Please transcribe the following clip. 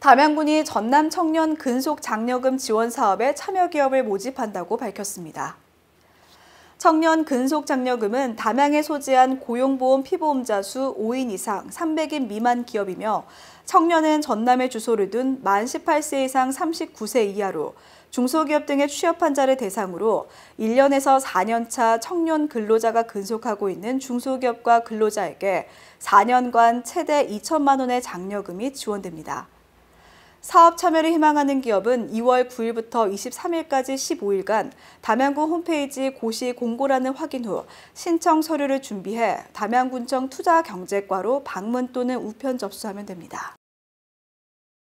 담양군이 전남 청년 근속 장려금 지원 사업에 참여 기업을 모집한다고 밝혔습니다. 청년 근속 장려금은 담양에 소재한 고용보험 피보험자 수 5인 이상 300인 미만 기업이며 청년은 전남에 주소를 둔 만 18세 이상 39세 이하로 중소기업 등에 취업한 자를 대상으로 1년에서 4년차 청년 근로자가 근속하고 있는 중소기업과 근로자에게 4년간 최대 2천만 원의 장려금이 지원됩니다. 사업 참여를 희망하는 기업은 2월 9일부터 23일까지 15일간 담양구 홈페이지 고시 공고란을 확인 후 신청 서류를 준비해 담양군청 투자경제과로 방문 또는 우편 접수하면 됩니다.